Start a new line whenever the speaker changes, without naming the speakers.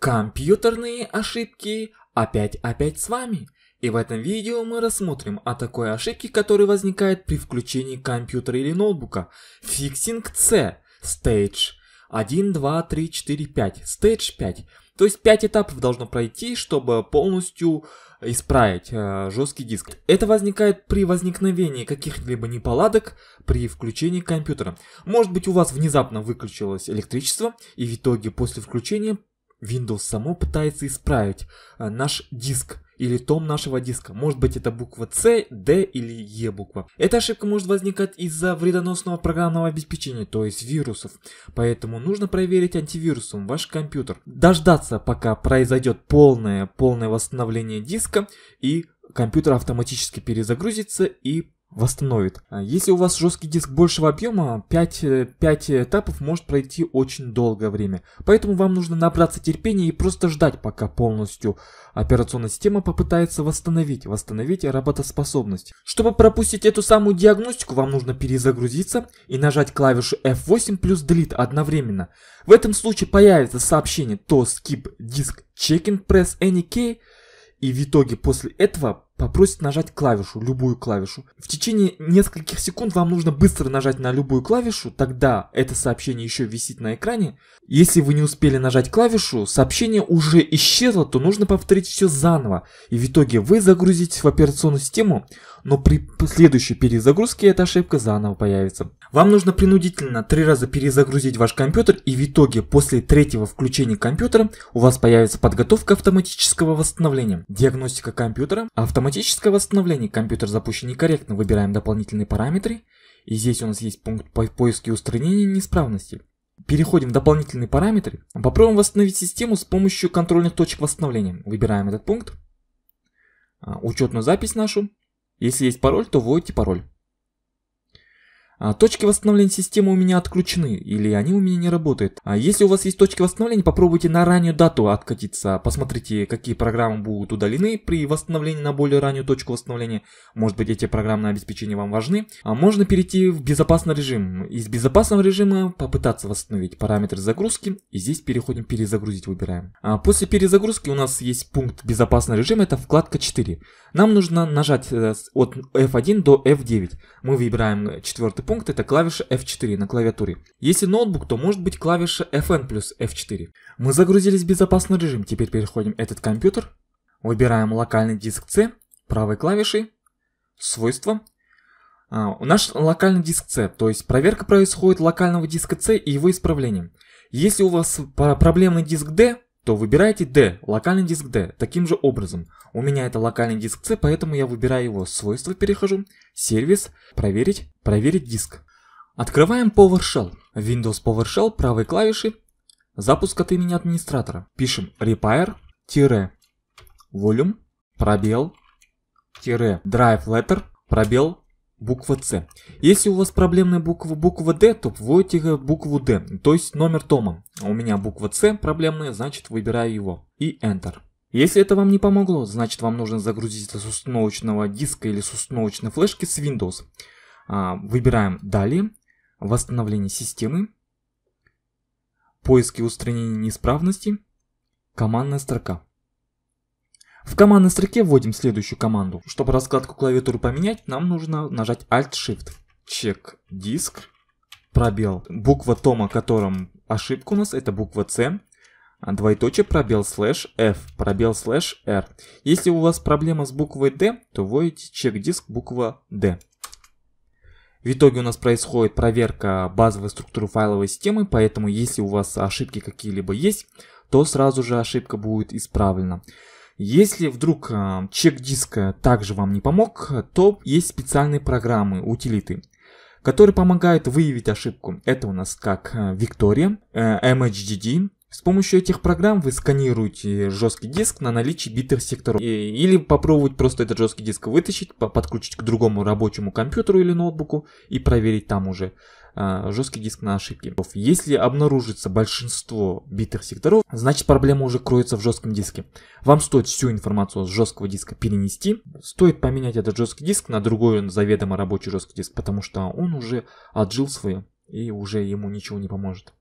Компьютерные ошибки опять-опять с вами. И в этом видео мы рассмотрим о а такой ошибке, которая возникает при включении компьютера или ноутбука. Фиксинг C, Stage 1, 2, 3, 4, 5, Stage 5. То есть 5 этапов должно пройти, чтобы полностью исправить э, жесткий диск. Это возникает при возникновении каких-либо неполадок при включении компьютера. Может быть у вас внезапно выключилось электричество и в итоге после включения Windows само пытается исправить э, наш диск или том нашего диска. Может быть это буква C, D или E буква. Эта ошибка может возникать из-за вредоносного программного обеспечения, то есть вирусов. Поэтому нужно проверить антивирусом ваш компьютер. Дождаться пока произойдет полное, полное восстановление диска и компьютер автоматически перезагрузится и восстановит. А если у вас жесткий диск большего объема, 5, 5 э, этапов может пройти очень долгое время. Поэтому вам нужно набраться терпения и просто ждать, пока полностью операционная система попытается восстановить, восстановить работоспособность. Чтобы пропустить эту самую диагностику, вам нужно перезагрузиться и нажать клавишу F8 плюс Delete одновременно. В этом случае появится сообщение то skip disk checking press any key и в итоге после этого попросит нажать клавишу, любую клавишу. В течение нескольких секунд вам нужно быстро нажать на любую клавишу, тогда это сообщение еще висит на экране. Если вы не успели нажать клавишу, сообщение уже исчезло, то нужно повторить все заново. И в итоге вы загрузитесь в операционную систему, но при следующей перезагрузке эта ошибка заново появится. Вам нужно принудительно три раза перезагрузить ваш компьютер и в итоге после третьего включения компьютера у вас появится подготовка автоматического восстановления, диагностика компьютера, автоматическая автоматическое восстановление компьютер запущен некорректно, выбираем дополнительные параметры. И здесь у нас есть пункт по поиски устранения неисправности. Переходим в дополнительные параметры. Попробуем восстановить систему с помощью контрольных точек восстановления. Выбираем этот пункт. А, учетную запись нашу. Если есть пароль, то вводите пароль. А, точки восстановления системы у меня отключены, или они у меня не работают. А если у вас есть точки восстановления, попробуйте на раннюю дату откатиться. Посмотрите, какие программы будут удалены при восстановлении на более раннюю точку восстановления. Может быть, эти программные обеспечения вам важны. А можно перейти в безопасный режим. Из безопасного режима попытаться восстановить параметры загрузки. И здесь переходим перезагрузить, выбираем. А после перезагрузки у нас есть пункт безопасный режим, это вкладка 4. Нам нужно нажать э, от F1 до F9. Мы выбираем четвертый пункт это клавиша F4 на клавиатуре. Если ноутбук, то может быть клавиша FN плюс F4. Мы загрузились в безопасный режим, теперь переходим этот компьютер, выбираем локальный диск C, правой клавишей, свойства. А, наш локальный диск C, то есть проверка происходит локального диска C и его исправлением. Если у вас проблемный диск D, то выбирайте D, локальный диск D, таким же образом. У меня это локальный диск C, поэтому я выбираю его свойства, перехожу, сервис, проверить, проверить диск. Открываем PowerShell. Windows PowerShell правой клавиши, запуск от имени администратора. Пишем repair-volume, пробел, -drive letter, пробел, буква С. Если у вас проблемная буква, буква Д, то вводите букву Д, то есть номер тома. А у меня буква С проблемная, значит выбираю его. И Enter. Если это вам не помогло, значит вам нужно загрузить с установочного диска или с установочной флешки с Windows. А, выбираем «Далее», «Восстановление системы», «Поиски и устранение неисправности», «Командная строка». В командной строке вводим следующую команду. Чтобы раскладку клавиатуры поменять, нам нужно нажать Alt-Shift. Чек диск, пробел, буква тома, которым ошибка у нас, это буква C, двоеточие, пробел, слэш, F, пробел, слэш, R. Если у вас проблема с буквой D, то вводите чек диск буква D. В итоге у нас происходит проверка базовой структуры файловой системы, поэтому если у вас ошибки какие-либо есть, то сразу же ошибка будет исправлена. Если вдруг э, чек диска также вам не помог, то есть специальные программы, утилиты, которые помогают выявить ошибку. Это у нас как э, Victoria, э, MHDD, с помощью этих программ вы сканируете жесткий диск на наличие битых секторов. Или попробовать просто этот жесткий диск вытащить, подключить к другому рабочему компьютеру или ноутбуку и проверить там уже а, жесткий диск на ошибки. Если обнаружится большинство битых секторов, значит проблема уже кроется в жестком диске. Вам стоит всю информацию с жесткого диска перенести, стоит поменять этот жесткий диск на другой заведомо рабочий жесткий диск, потому что он уже отжил свое и уже ему ничего не поможет.